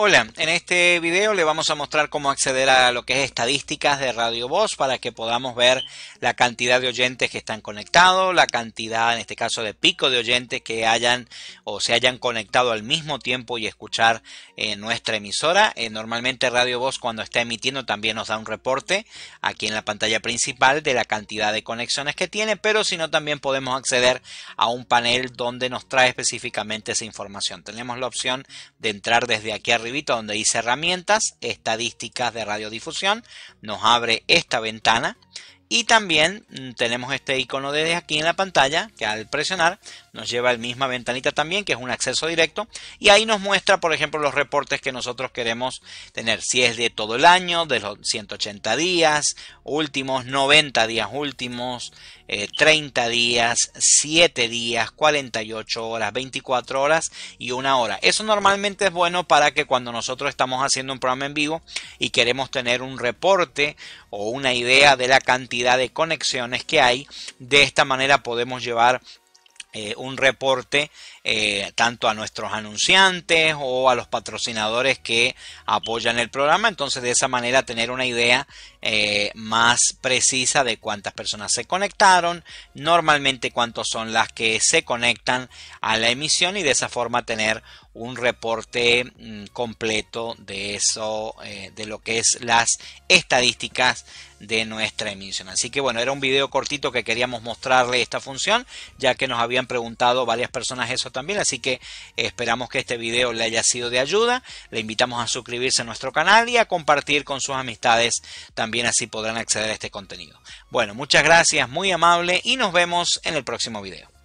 Hola, en este video le vamos a mostrar cómo acceder a lo que es estadísticas de Radio Voz para que podamos ver la cantidad de oyentes que están conectados, la cantidad en este caso de pico de oyentes que hayan o se hayan conectado al mismo tiempo y escuchar eh, nuestra emisora. Eh, normalmente Radio Voz cuando está emitiendo también nos da un reporte aquí en la pantalla principal de la cantidad de conexiones que tiene, pero si no también podemos acceder a un panel donde nos trae específicamente esa información. Tenemos la opción de entrar desde aquí aquí donde dice herramientas, estadísticas de radiodifusión, nos abre esta ventana y también mm, tenemos este icono desde aquí en la pantalla que al presionar nos lleva a la misma ventanita también que es un acceso directo y ahí nos muestra por ejemplo los reportes que nosotros queremos tener si es de todo el año, de los 180 días últimos, 90 días últimos, 30 eh, días, 7 días, 48 horas, 24 horas y una hora. Eso normalmente es bueno para que cuando nosotros estamos haciendo un programa en vivo y queremos tener un reporte o una idea de la cantidad de conexiones que hay. De esta manera podemos llevar eh, un reporte eh, tanto a nuestros anunciantes o a los patrocinadores que apoyan el programa. Entonces de esa manera tener una idea eh, más precisa de cuántas personas se conectaron, normalmente cuántos son las que se conectan a la emisión y de esa forma tener un reporte mm, completo de eso, eh, de lo que es las estadísticas de nuestra emisión. Así que bueno, era un video cortito que queríamos mostrarle esta función, ya que nos habían preguntado varias personas eso también, así que esperamos que este video le haya sido de ayuda. Le invitamos a suscribirse a nuestro canal y a compartir con sus amistades, también así podrán acceder a este contenido. Bueno, muchas gracias, muy amable y nos vemos en el próximo video.